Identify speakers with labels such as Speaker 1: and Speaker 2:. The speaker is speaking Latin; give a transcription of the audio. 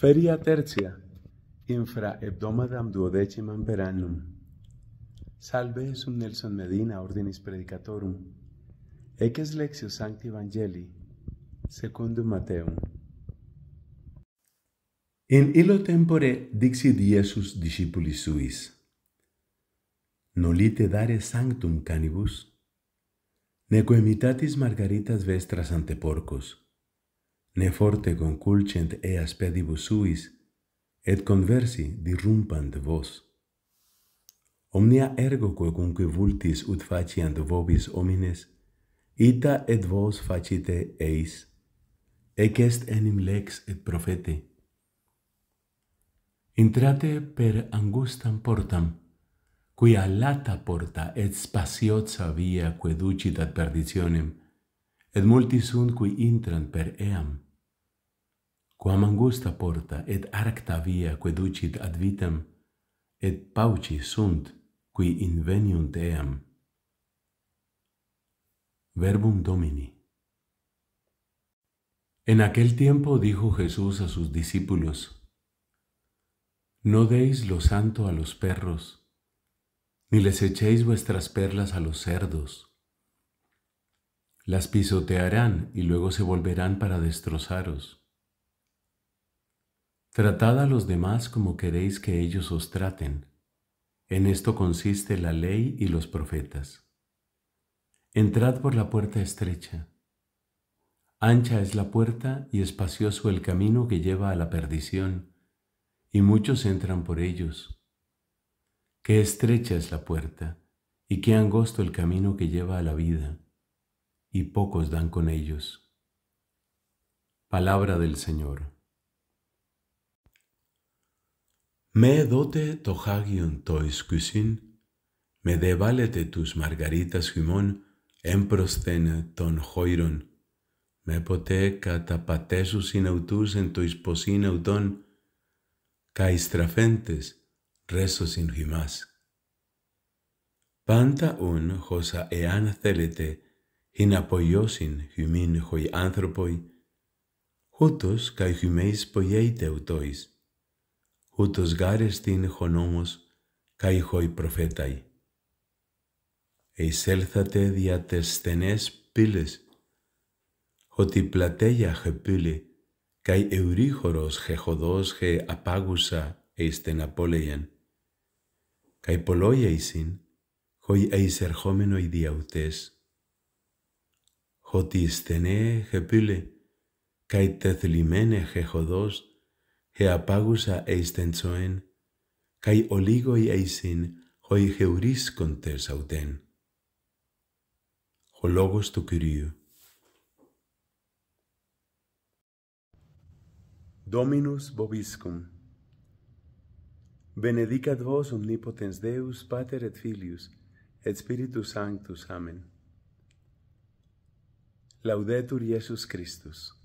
Speaker 1: Feria tertia, infra hebdomadam duodecimam per annum. Salve esum Nelson Medina, ordinis predicatorum. Eces lexio sancti evangeli, secundum Mateum. In illo tempore dixi Iesus discipulis suis, nolite dare sanctum canibus, neco imitatis margaritas vestras ante porcos, ne forte conculcent eas pedibus suis, et conversi dirumpant vos. Omnia ergo quo cunque vultis ut faciant vobis homines, ita et vos facite eis, ec est enim lex et profete. Intrate per angustam portam, quia lata porta et spaciotsa via quae ducit ad perditionem, et multi sunt qui intrant per eam. quam angusta porta et arcta via ad vitam, et pauci sunt, qui inveniunt eam. Verbum Domini En aquel tiempo dijo Jesús a sus discípulos, No deis lo santo a los perros, ni les echéis vuestras perlas a los cerdos. Las pisotearán y luego se volverán para destrozaros. Tratad a los demás como queréis que ellos os traten. En esto consiste la ley y los profetas. Entrad por la puerta estrecha. Ancha es la puerta y espacioso el camino que lleva a la perdición, y muchos entran por ellos. Qué estrecha es la puerta, y qué angosto el camino que lleva a la vida, y pocos dan con ellos. Palabra del Señor. Με δότε το χάγιον το ισκουσίν, με δε βάλετε τους μαργαρίτας χυμών έμπροσθεν των χόιρων. Με ποτέ κατά πατέσου συναυτούς εν το εισποσίν αυτών, καί στραφέντες ρέσος χυμάς. Πάντα ούν χωσα εάν θέλετε, ειν απογιώσιν χυμήν χοι άνθρωποι, χούτος καί χυμείς πογέιτε αυτοίς ούτως γάρεστην την χωνόμος, καί χοί προφέταί. Εισέλθατε δια τες στενές πύλες, ότι πλατέια πύλη, καί χε χωδός χε απάγουσα εις την απόλεγεν. Καί πολλόγια εισήν, χοί ερχόμενο οι διαουτές. Ότι στενέ χεπύλη, καί χε χωδός he apagus a eis den cae oligoi eisin hoi heuris contes auten. Ho logos tu curiu. Dominus Bobiscum, benedicat vos omnipotens Deus, Pater et Filius, et Spiritus Sanctus. Amen. Laudetur Iesus Christus.